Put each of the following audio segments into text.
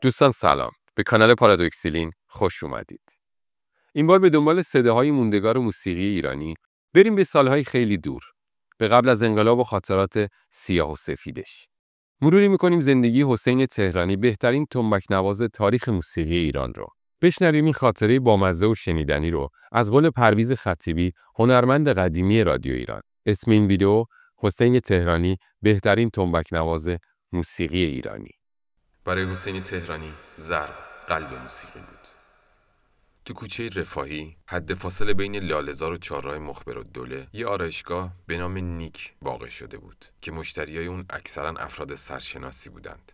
دوستان سلام به کانال پارادوکسیلین خوش اومدید این بار به دنبال های موندگار موسیقی ایرانی بریم به سالهای خیلی دور به قبل از انقلاب و خاطرات سیاه و سفیدش مروری میکنیم زندگی حسین تهرانی بهترین تنبک نواز تاریخ موسیقی ایران رو بشنویم این خاطره بامزه و شنیدنی رو از قول پرویز خطیبی هنرمند قدیمی رادیو ایران اسم این ویدیو حسین تهرانی بهترین تنبک نواز موسیقی ایرانی برای حسین تهرانی ضرب قلب موسیقی بود تو کوچه رفاهی حد فاصله بین لالزار و چهارراه مخبر و دوله یه آرایشگاه به نام نیک واقع شده بود که های اون اکثرا افراد سرشناسی بودند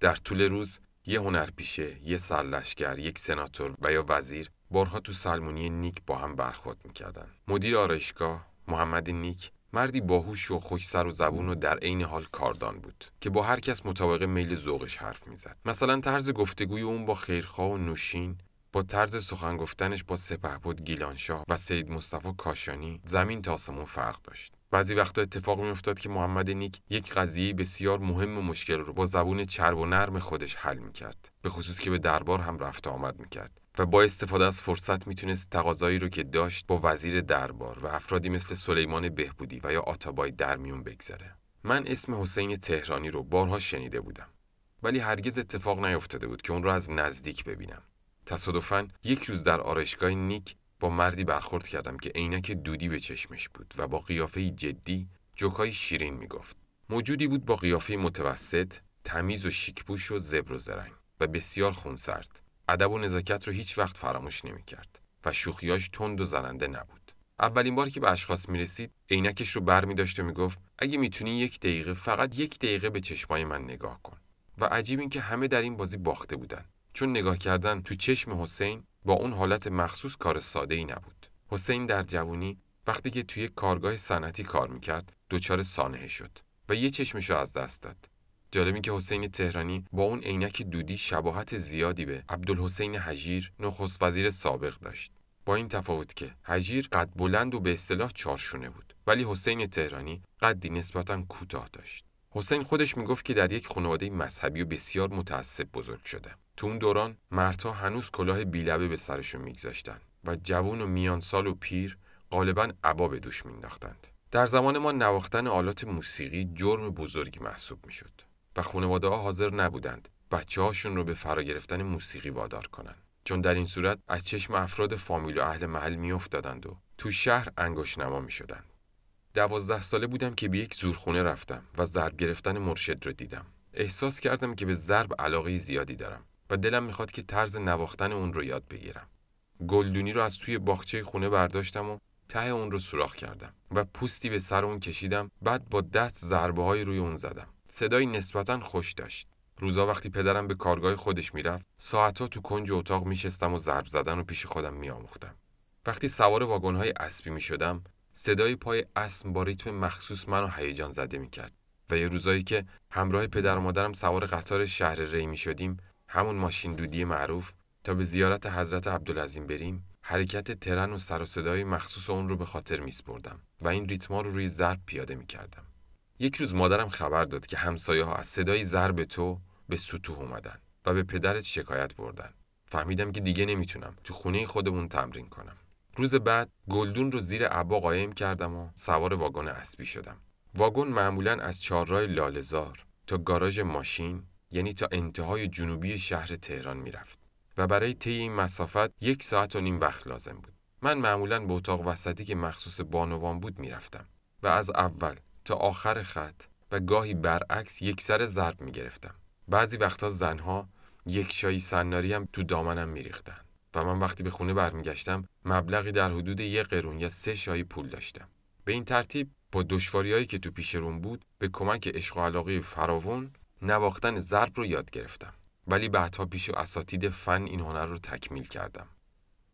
در طول روز یه هنرپیشه یه سرلشگر، یک سناتور و یا وزیر بارها تو سلمونی نیک با هم برخورد میکردند. مدیر آرایشگاه محمد نیک مردی باهوش و خوش سر و زبون و در عین حال کاردان بود که با هر کس مطابق میل ذوقش حرف میزد مثلا طرز گفتگوی اون با خیرخواه و نوشین با طرز سخن گفتنش با سپهبد گیلانشاه و سید مصطفی کاشانی زمین تا آسمون فرق داشت بعضی وقتا اتفاق میافتاد که محمد نیک یک قضیه بسیار مهم و مشکل رو با زبون چرب و نرم خودش حل میکرد به خصوص که به دربار هم رفت آمد میکرد و با استفاده از فرصت میتونست تقاضایی رو که داشت با وزیر دربار و افرادی مثل سلیمان بهبودی و یا آتابای در میون بگذره. من اسم حسین تهرانی رو بارها شنیده بودم ولی هرگز اتفاق نیفتاده بود که اون رو از نزدیک ببینم تصادفاً یک روز در آرشگاه نیک با مردی برخورد کردم که عینک دودی به چشمش بود و با قیافه جدی جوکای شیرین میگفت موجودی بود با قیافه متوسط تمیز و شیکپوش و زبر و زرنگ و بسیار خونسرد ادب و نزاکت رو هیچ وقت فراموش کرد و شوخیاش تند و زننده نبود اولین بار که به اشخاص می رسید عینکش رو بر می داشت و می گفت اگه تونی یک دقیقه فقط یک دقیقه به چشمای من نگاه کن و عجیب این که همه در این بازی باخته بودن چون نگاه کردن تو چشم حسین با اون حالت مخصوص کار ساده ای نبود حسین در جوانی وقتی که توی کارگاه صنعتی کار میکرد دچار سانحه شد و یه چشمش از دست داد جالب که حسین تهرانی با اون عینک دودی شباهت زیادی به عبدالحسین حجیر نخست وزیر سابق داشت با این تفاوت که حجیر قد بلند و به اصطلاح چارشونه بود ولی حسین تهرانی قدی نسبتا کوتاه داشت حسین خودش میگفت که در یک خانواده مذهبی و بسیار متعصب بزرگ شده تو اون دوران مردها هنوز کلاه بیلبه به سرشون میگذاشتن و جوون و میان سال و پیر غالبا عبا به دوش مینداختند در زمان ما نواختن آلات موسیقی جرم بزرگی محسوب میشد و خانواده ها حاضر نبودند بچه هاشون رو به فرا گرفتن موسیقی وادار کنند. چون در این صورت از چشم افراد فامیل و اهل محل میافتادند و تو شهر انگشت نما می شدند. دوازده ساله بودم که به یک زورخونه رفتم و ضرب گرفتن مرشد رو دیدم. احساس کردم که به ضرب علاقه زیادی دارم و دلم میخواد که طرز نواختن اون رو یاد بگیرم. گلدونی رو از توی باغچه خونه برداشتم و ته اون رو سوراخ کردم و پوستی به سر اون کشیدم بعد با دست ضربه های روی اون زدم. صدایی نسبتا خوش داشت روزا وقتی پدرم به کارگاه خودش میرفت ساعتها تو کنج اتاق میشستم و ضرب زدن و پیش خودم میآموختم وقتی سوار واگنهای اسبی میشدم صدای پای اسب با ریتم مخصوص منو هیجان زده میکرد و یه روزایی که همراه پدر و مادرم سوار قطار شهر ری می شدیم همون ماشین دودی معروف تا به زیارت حضرت عبدالعظیم بریم حرکت ترن و سر و صدای مخصوص اون رو به خاطر میسپردم و این ریتما رو روی ضرب پیاده میکردم یک روز مادرم خبر داد که همسایه ها از صدای ضرب تو به سطوح اومدن و به پدرت شکایت بردن فهمیدم که دیگه نمیتونم تو خونه خودمون تمرین کنم روز بعد گلدون رو زیر عبا قایم کردم و سوار واگن اسبی شدم واگن معمولا از چهارراه لالزار تا گاراژ ماشین یعنی تا انتهای جنوبی شهر تهران میرفت و برای طی این مسافت یک ساعت و نیم وقت لازم بود من معمولا به اتاق وسطی که مخصوص بانوان بود میرفتم و از اول تا آخر خط و گاهی برعکس یک سر ضرب می گرفتم. بعضی وقتها زنها یک شایی سناری هم تو دامنم می ریختن. و من وقتی به خونه برمیگشتم مبلغی در حدود یک قرون یا سه شایی پول داشتم به این ترتیب با دشواریهایی که تو پیش روم بود به کمک عشق و علاقه فراوون نواختن ضرب رو یاد گرفتم ولی بعدها پیش اساتید فن این هنر رو تکمیل کردم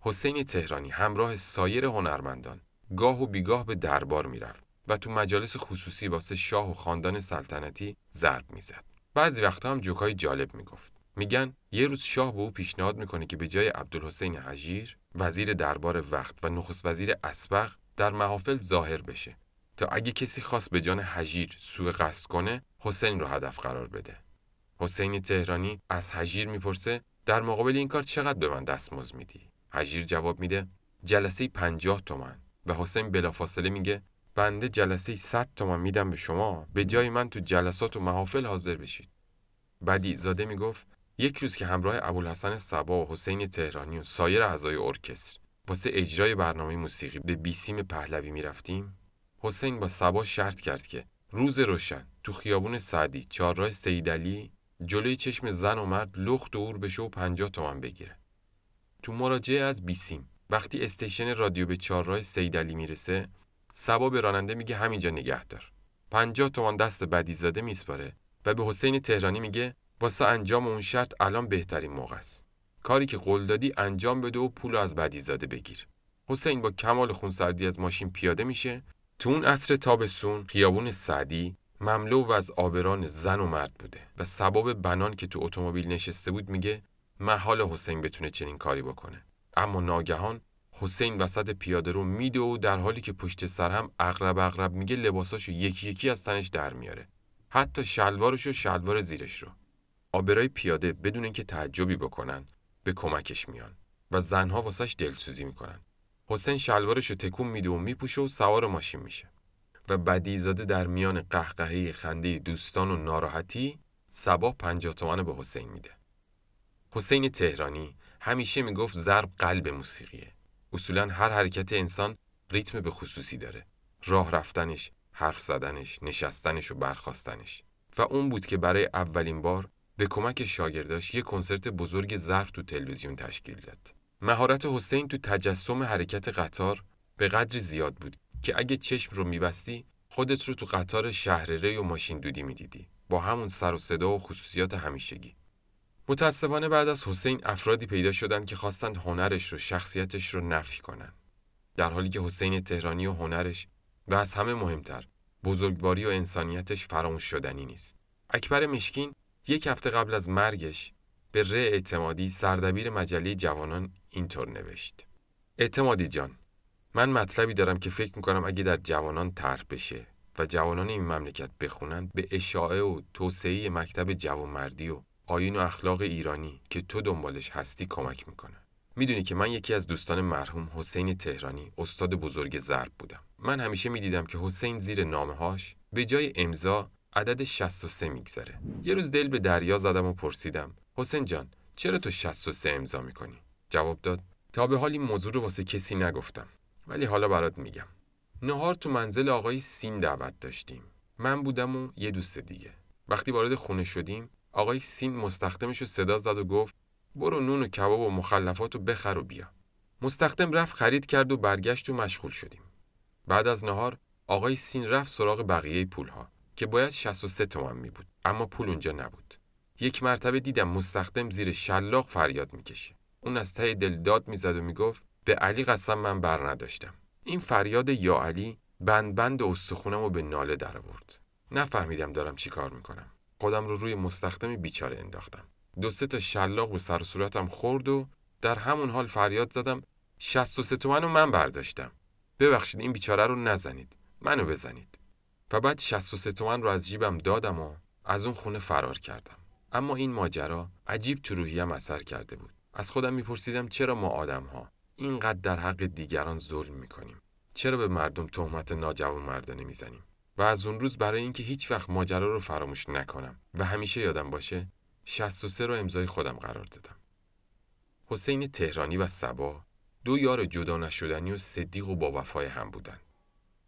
حسین تهرانی همراه سایر هنرمندان گاه و بیگاه به دربار میرفت و تو مجالس خصوصی واسه شاه و خاندان سلطنتی ضرب میزد. بعضی وقتها هم جوکای جالب میگفت. میگن یه روز شاه به او پیشنهاد میکنه که به جای عبدالحسین حجیر وزیر دربار وقت و نخست وزیر اسبق در محافل ظاهر بشه تا اگه کسی خواست به جان حجیر سوء قصد کنه حسین رو هدف قرار بده حسین تهرانی از حجیر میپرسه در مقابل این کار چقدر به من دستمزد میدی حجیر جواب میده جلسه 50 تومن و حسین بلافاصله میگه بنده جلسه 100 تومن میدم به شما به جای من تو جلسات و محافل حاضر بشید بدی زاده میگفت یک روز که همراه ابوالحسن صبا و حسین تهرانی و سایر اعضای ارکستر واسه اجرای برنامه موسیقی به بیسیم پهلوی میرفتیم حسین با صبا شرط کرد که روز روشن تو خیابون سعدی چهارراه سیدعلی جلوی چشم زن و مرد لخت دور بشه و پنجاه تومن بگیره تو مراجعه از بیسیم وقتی استیشن رادیو به چهارراه سیدعلی میرسه سبا راننده میگه همینجا نگه دار. 50 تومان دست بدی زاده میسپاره و به حسین تهرانی میگه واسه انجام اون شرط الان بهترین موقع است. کاری که قول دادی انجام بده و پول از بدی زاده بگیر. حسین با کمال خونسردی از ماشین پیاده میشه تو اون عصر تابستون خیابون سعدی مملو و از آبران زن و مرد بوده و سباب بنان که تو اتومبیل نشسته بود میگه محال حسین بتونه چنین کاری بکنه اما ناگهان حسین وسط پیاده رو میده و در حالی که پشت سر هم اغرب اغرب میگه لباساشو یکی یکی از تنش در میاره حتی شلوارش و شلوار زیرش رو آبرای پیاده بدون اینکه تعجبی بکنن به کمکش میان و زنها واسش دلسوزی میکنن حسین شلوارش رو تکون میده و میپوشه و سوار ماشین میشه و بدیزاده در میان قهقهه خنده دوستان و ناراحتی سبا پنجاتوانه تومن به حسین میده حسین تهرانی همیشه میگفت ضرب قلب موسیقیه اصولا هر حرکت انسان ریتم به خصوصی داره. راه رفتنش، حرف زدنش، نشستنش و برخواستنش. و اون بود که برای اولین بار به کمک شاگرداش یه کنسرت بزرگ ظرف تو تلویزیون تشکیل داد. مهارت حسین تو تجسم حرکت قطار به قدر زیاد بود که اگه چشم رو میبستی خودت رو تو قطار شهرره و ماشین دودی میدیدی با همون سر و صدا و خصوصیات همیشگی متاسفانه بعد از حسین افرادی پیدا شدند که خواستند هنرش رو شخصیتش رو نفی کنند در حالی که حسین تهرانی و هنرش و از همه مهمتر بزرگواری و انسانیتش فراموش شدنی نیست اکبر مشکین یک هفته قبل از مرگش به ره اعتمادی سردبیر مجله جوانان اینطور نوشت اعتمادی جان من مطلبی دارم که فکر میکنم اگه در جوانان طرح بشه و جوانان این مملکت بخونند به اشاعه و توسعه مکتب جوانمردی و آین و اخلاق ایرانی که تو دنبالش هستی کمک میکنه میدونی که من یکی از دوستان مرحوم حسین تهرانی استاد بزرگ ضرب بودم من همیشه میدیدم که حسین زیر نامه هاش به جای امضا عدد 63 میگذره یه روز دل به دریا زدم و پرسیدم حسین جان چرا تو 63 امضا میکنی جواب داد تا به حال این موضوع رو واسه کسی نگفتم ولی حالا برات میگم نهار تو منزل آقای سین دعوت داشتیم من بودم و یه دوست دیگه وقتی وارد خونه شدیم آقای سین مستخدمش رو صدا زد و گفت برو نون و کباب و مخلفات رو بخر و بیا مستخدم رفت خرید کرد و برگشت و مشغول شدیم بعد از نهار آقای سین رفت سراغ بقیه پولها که باید 63 تومن می بود اما پول اونجا نبود یک مرتبه دیدم مستخدم زیر شلاق فریاد میکشه اون از ته دل داد میزد و میگفت به علی قسم من بر نداشتم این فریاد یا علی بند بند استخونم و به ناله در نفهمیدم دارم چی کار میکنم خودم رو روی مستخدم بیچاره انداختم دو سه تا شلاق به سر صورتم خورد و در همون حال فریاد زدم 63 تومن رو من برداشتم ببخشید این بیچاره رو نزنید منو بزنید و بعد 63 تومن رو از جیبم دادم و از اون خونه فرار کردم اما این ماجرا عجیب تو روحیم اثر کرده بود از خودم میپرسیدم چرا ما آدم ها اینقدر در حق دیگران ظلم میکنیم چرا به مردم تهمت ناجوانمردانه میزنیم و از اون روز برای اینکه هیچ وقت ماجرا رو فراموش نکنم و همیشه یادم باشه 63 رو امضای خودم قرار دادم. حسین تهرانی و سبا دو یار جدا نشدنی و صدیق و با وفای هم بودن.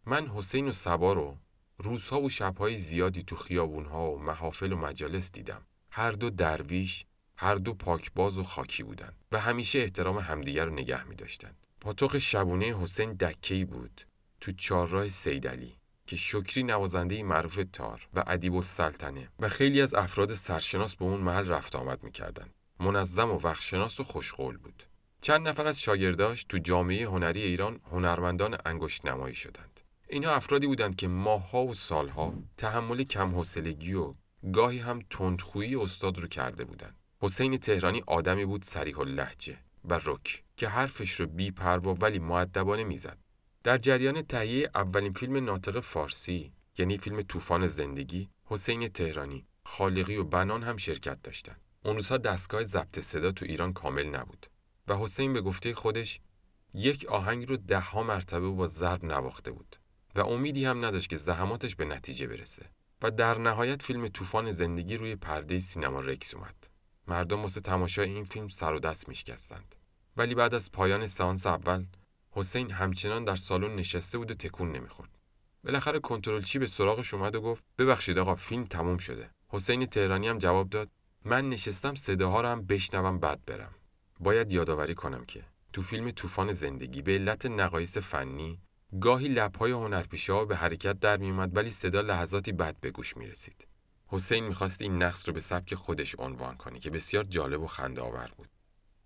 من حسین و سبا رو روزها و شبهای زیادی تو خیابونها و محافل و مجالس دیدم. هر دو درویش، هر دو پاکباز و خاکی بودن و همیشه احترام همدیگر رو نگه می داشتن. پاتوق شبونه حسین دکی بود تو چهارراه سیدعلی که شکری نوازنده معروف تار و ادیب السلطنه و خیلی از افراد سرشناس به اون محل رفت آمد میکردند منظم و وقتشناس و خوشقول بود چند نفر از شاگرداش تو جامعه هنری ایران هنرمندان انگشت نمایی شدند اینها افرادی بودند که ماهها و سالها تحمل کم و گاهی هم تندخویی استاد رو کرده بودند حسین تهرانی آدمی بود سریح لحجه و رک که حرفش رو بی پروا ولی معدبانه میزد در جریان تهیه اولین فیلم ناطق فارسی یعنی فیلم طوفان زندگی حسین تهرانی خالقی و بنان هم شرکت داشتند اون روزها دستگاه ضبط صدا تو ایران کامل نبود و حسین به گفته خودش یک آهنگ رو ها مرتبه با ضرب نواخته بود و امیدی هم نداشت که زحماتش به نتیجه برسه و در نهایت فیلم طوفان زندگی روی پرده سینما رکس اومد مردم واسه تماشای این فیلم سر و دست میشکستند ولی بعد از پایان سانس اول حسین همچنان در سالن نشسته بود و تکون نمیخورد بالاخره کنترلچی به سراغش اومد و گفت ببخشید آقا فیلم تموم شده حسین تهرانی هم جواب داد من نشستم صداها رو هم بشنوم بعد برم باید یادآوری کنم که تو فیلم طوفان زندگی به علت نقایص فنی گاهی لبهای هنرپیشه به حرکت در میومد ولی صدا لحظاتی بعد به گوش می رسید. حسین میخواست این نقص رو به سبک خودش عنوان کنه که بسیار جالب و خنده آور بود.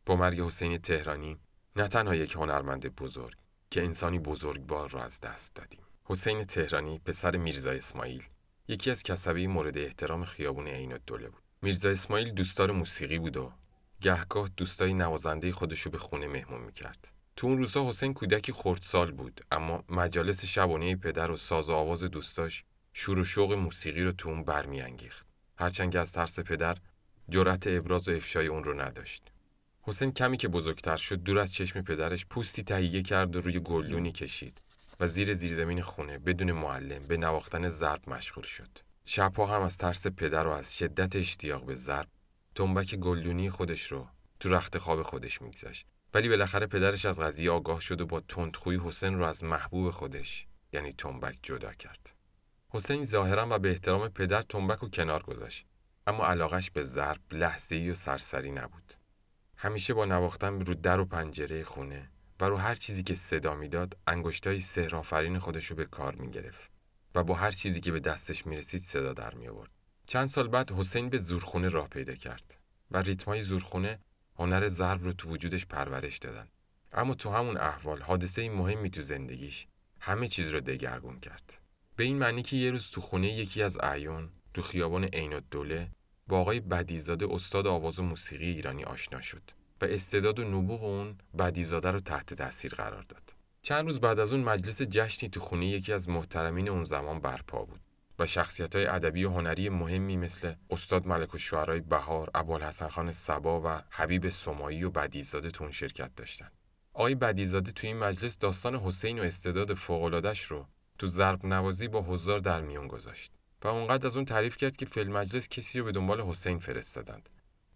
با مرگ حسین تهرانی نه تنها یک هنرمند بزرگ که انسانی بزرگوار را از دست دادیم حسین تهرانی پسر میرزا اسماعیل یکی از کسبه مورد احترام خیابون عین الدوله بود میرزا اسماعیل دوستار موسیقی بود و گهگاه دوستای نوازنده خودش به خونه مهمون میکرد تو اون روزها حسین کودکی خردسال بود اما مجالس شبانه پدر و ساز و آواز دوستاش شور و شوق موسیقی رو تو اون برمیانگیخت هرچند از ترس پدر جرأت ابراز و افشای اون رو نداشت حسین کمی که بزرگتر شد دور از چشم پدرش پوستی تهیه کرد و روی گلدونی کشید و زیر زیرزمین خونه بدون معلم به نواختن ضرب مشغول شد. شبها هم از ترس پدر و از شدت اشتیاق به ضرب تنبک گلدونی خودش رو تو رخت خواب خودش میگذاشت. ولی بالاخره پدرش از قضیه آگاه شد و با تندخویی حسین رو از محبوب خودش یعنی تنبک جدا کرد. حسین ظاهرا و به احترام پدر تنبک و کنار گذاشت اما علاقش به ضرب لحظه‌ای و سرسری نبود. همیشه با نواختن رو در و پنجره خونه و رو هر چیزی که صدا میداد انگشتای سهرآفرین خودش رو به کار میگرفت و با هر چیزی که به دستش میرسید صدا در می آورد. چند سال بعد حسین به زورخونه راه پیدا کرد و ریتمای زورخونه هنر ضرب رو تو وجودش پرورش دادن. اما تو همون احوال حادثه مهمی تو زندگیش همه چیز رو دگرگون کرد. به این معنی که یه روز تو خونه یکی از اعیان تو خیابان عین الدوله با آقای بدیزاده استاد آواز و موسیقی ایرانی آشنا شد و استعداد و نبوغ اون بدیزاده رو تحت تاثیر قرار داد. چند روز بعد از اون مجلس جشنی تو خونه یکی از محترمین اون زمان برپا بود و شخصیت های ادبی و هنری مهمی مثل استاد ملک و شعرای بهار، ابوالحسن خان سبا و حبیب سمایی و بدیزاده تو اون شرکت داشتند. آقای بدیزاده تو این مجلس داستان حسین و استعداد فوق‌العاده‌اش رو تو ضرب نوازی با حضار در میون گذاشت. و اونقدر از اون تعریف کرد که فیلم مجلس کسی رو به دنبال حسین فرستادند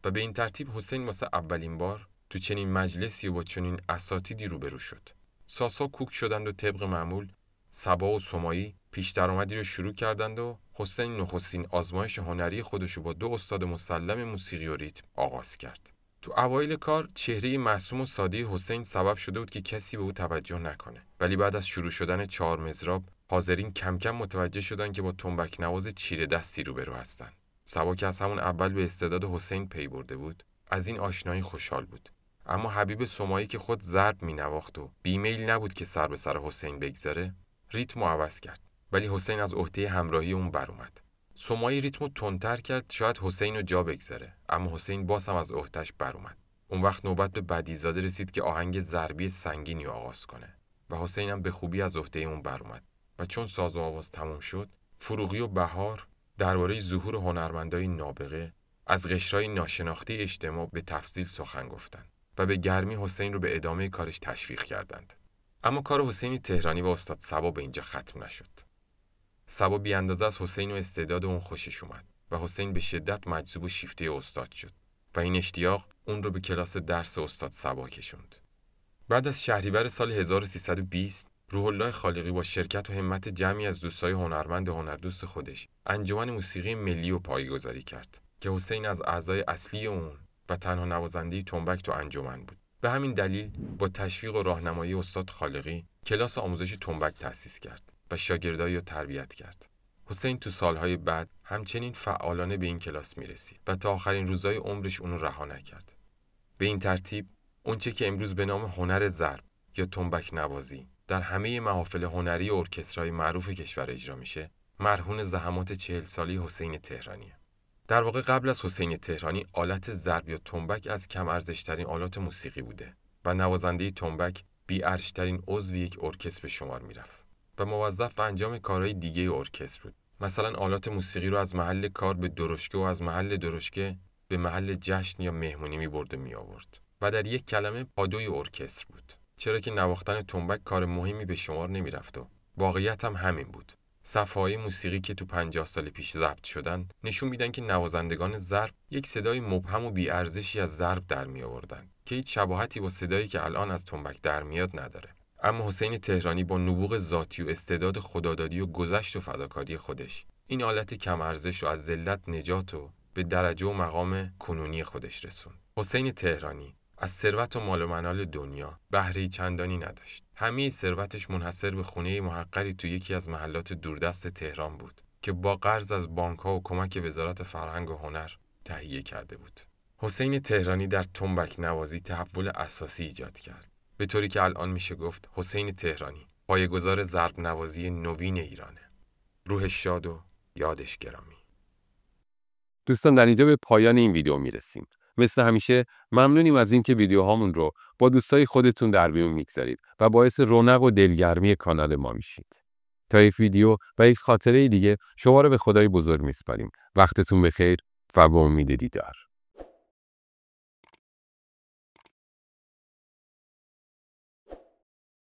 و به این ترتیب حسین واسه اولین بار تو چنین مجلسی و با چنین اساتیدی روبرو شد ساسا کوک شدند و طبق معمول سبا و سمایی پیش درآمدی رو شروع کردند و حسین نخستین آزمایش هنری خودش با دو استاد مسلم موسیقی و ریتم آغاز کرد تو اوایل کار چهره معصوم و ساده حسین سبب شده بود که کسی به او توجه نکنه ولی بعد از شروع شدن چهار مزراب حاضرین کم کم متوجه شدند که با تنبک نواز چیره دستی روبرو هستند. سبا که از همون اول به استعداد حسین پی برده بود، از این آشنایی خوشحال بود. اما حبیب سمایی که خود ضرب می نواخت و بیمیل نبود که سر به سر حسین بگذاره، ریتم عوض کرد. ولی حسین از عهده همراهی اون اومد. سمایی ریتمو تندتر کرد شاید حسین رو جا بگذره، اما حسین باز هم از عهدهش برآمد اون وقت نوبت به بدیزاده رسید که آهنگ ضربی سنگینی آغاز کنه و حسین هم به خوبی از عهده اون برآمد و چون ساز و آواز تمام شد فروغی و بهار درباره ظهور هنرمندای نابغه از قشرهای ناشناخته اجتماع به تفصیل سخن گفتند و به گرمی حسین رو به ادامه کارش تشویق کردند اما کار حسین تهرانی و استاد سبا به اینجا ختم نشد سبا بیاندازه از حسین و استعداد اون خوشش اومد و حسین به شدت مجذوب و شیفته استاد شد و این اشتیاق اون رو به کلاس درس استاد سبا کشوند بعد از شهریور سال 1320 روح الله خالقی با شرکت و همت جمعی از دوستای هنرمند و هنردوست خودش انجمن موسیقی ملی و پایگذاری کرد که حسین از اعضای اصلی اون و تنها نوازنده تنبک تو انجمن بود به همین دلیل با تشویق و راهنمایی استاد خالقی کلاس آموزش تنبک تأسیس کرد و شاگردایی رو تربیت کرد حسین تو سالهای بعد همچنین فعالانه به این کلاس می رسید و تا آخرین روزهای عمرش اونو رها نکرد به این ترتیب اونچه که امروز به نام هنر ضرب یا تنبک نوازی در همه محافل هنری و ارکسترهای معروف کشور اجرا میشه مرهون زحمات چهل سالی حسین تهرانیه در واقع قبل از حسین تهرانی آلت ضرب یا تنبک از کم ارزشترین آلات موسیقی بوده و نوازنده تنبک بی ارزشترین عضو یک ارکستر به شمار میرفت و موظف به انجام کارهای دیگه ارکستر بود مثلا آلات موسیقی رو از محل کار به درشکه و از محل درشکه به محل جشن یا مهمونی می برد و می آورد و در یک کلمه پادوی ارکستر بود چرا که نواختن تنبک کار مهمی به شمار نمیرفت و واقعیت هم همین بود صفحه موسیقی که تو 50 سال پیش ضبط شدن نشون میدن که نوازندگان ضرب یک صدای مبهم و بیارزشی از ضرب در می آوردن که هیچ شباهتی با صدایی که الان از تنبک در میاد نداره اما حسین تهرانی با نبوغ ذاتی و استعداد خدادادی و گذشت و فداکاری خودش این آلت کم ارزش رو از ذلت نجات و به درجه و مقام کنونی خودش رسوند حسین تهرانی از ثروت و مال و منال دنیا بهره چندانی نداشت همه ثروتش منحصر به خونه محقری تو یکی از محلات دوردست تهران بود که با قرض از بانکها و کمک وزارت فرهنگ و هنر تهیه کرده بود حسین تهرانی در تنبک نوازی تحول اساسی ایجاد کرد به طوری که الان میشه گفت حسین تهرانی پایگزار ضرب نوازی نوین ایرانه روح شاد و یادش گرامی دوستان در اینجا به پایان این ویدیو میرسیم مثل همیشه ممنونیم از اینکه ویدیوهامون رو با دوستای خودتون در میون میگذارید و باعث رونق و دلگرمی کانال ما میشید. تا یک ویدیو و یک خاطره دیگه شما رو به خدای بزرگ میسپاریم. وقتتون بخیر و به امید دیدار.